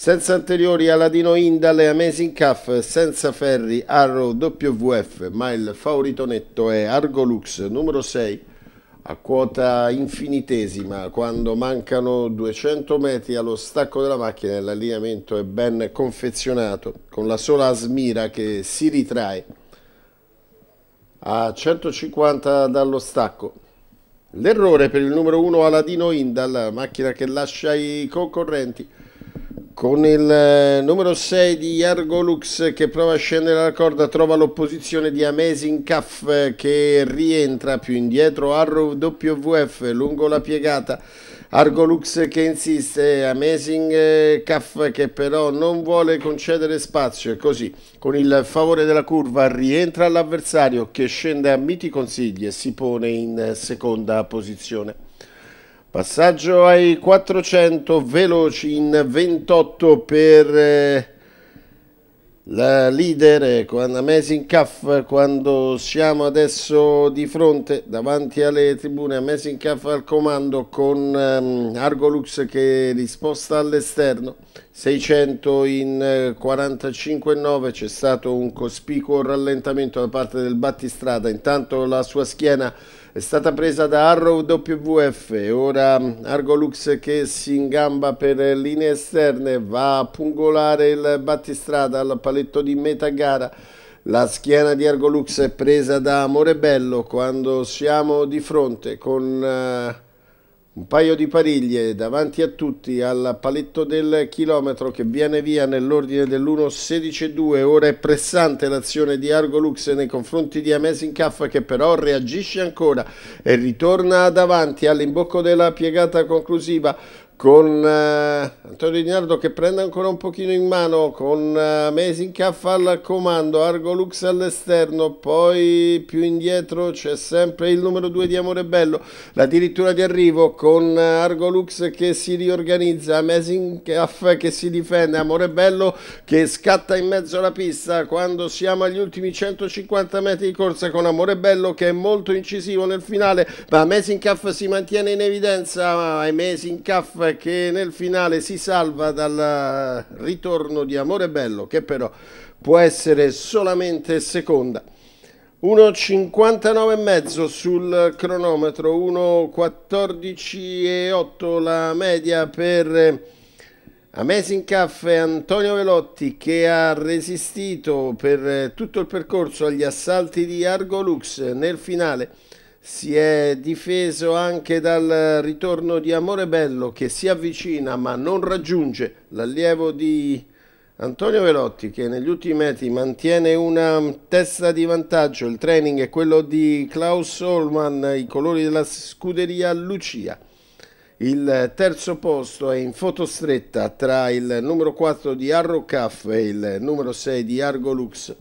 senza anteriori Aladino Indale, Amazing Cuff, senza ferri, Arrow WF, ma il favorito netto è Argolux numero 6 a quota infinitesima quando mancano 200 metri allo stacco della macchina e l'allineamento è ben confezionato con la sola smira che si ritrae a 150 dallo stacco l'errore per il numero 1 Aladino Indal macchina che lascia i concorrenti con il eh, numero 6 di Argolux che prova a scendere la corda, trova l'opposizione di Amazing Cuff eh, che rientra più indietro, Arrow RWF lungo la piegata, Argolux che insiste, Amazing eh, Cuff che però non vuole concedere spazio e così con il favore della curva rientra l'avversario che scende a miti consigli e si pone in seconda posizione. Passaggio ai 400 veloci in 28 per eh, la leader con eh, Amazing Cuff quando siamo adesso di fronte davanti alle tribune Amazing Cuff al comando con um, Argolux che risposta all'esterno 600 in 45,9 eh, c'è stato un cospicuo rallentamento da parte del battistrada intanto la sua schiena è stata presa da Arrow WF ora ehm, Argolux che si ingamba per linee esterne va a pungolare il battistrada al palestra balletto di metà gara. La schiena di Argolux è presa da Morebello quando siamo di fronte con eh, un paio di pariglie davanti a tutti al paletto del chilometro che viene via nell'ordine dell'1.16.2. Ora è pressante l'azione di Argolux nei confronti di Amazing Caff che però reagisce ancora e ritorna davanti all'imbocco della piegata conclusiva con eh, Antonio Rignardo che prende ancora un pochino in mano con eh, Amazing Caffal al comando Argo Lux all'esterno poi più indietro c'è sempre il numero 2 di Amore Bello la dirittura di arrivo con eh, Argo Lux che si riorganizza Amazing Caff che si difende Amore Bello che scatta in mezzo alla pista quando siamo agli ultimi 150 metri di corsa con Amore Bello che è molto incisivo nel finale ma Amazing Caff si mantiene in evidenza Amazing Caff che nel finale si salva dal eh, ritorno di Amore Bello che però può essere solamente seconda. 1,59,5 sul cronometro, 1,14 e 8 la media per eh, Amazing Caff Antonio Velotti che ha resistito per eh, tutto il percorso agli assalti di Argolux nel finale si è difeso anche dal ritorno di Amorebello che si avvicina ma non raggiunge l'allievo di Antonio Velotti che negli ultimi metri mantiene una testa di vantaggio, il training è quello di Klaus Holman, i colori della scuderia Lucia. Il terzo posto è in foto stretta tra il numero 4 di Arrocaff e il numero 6 di Argolux.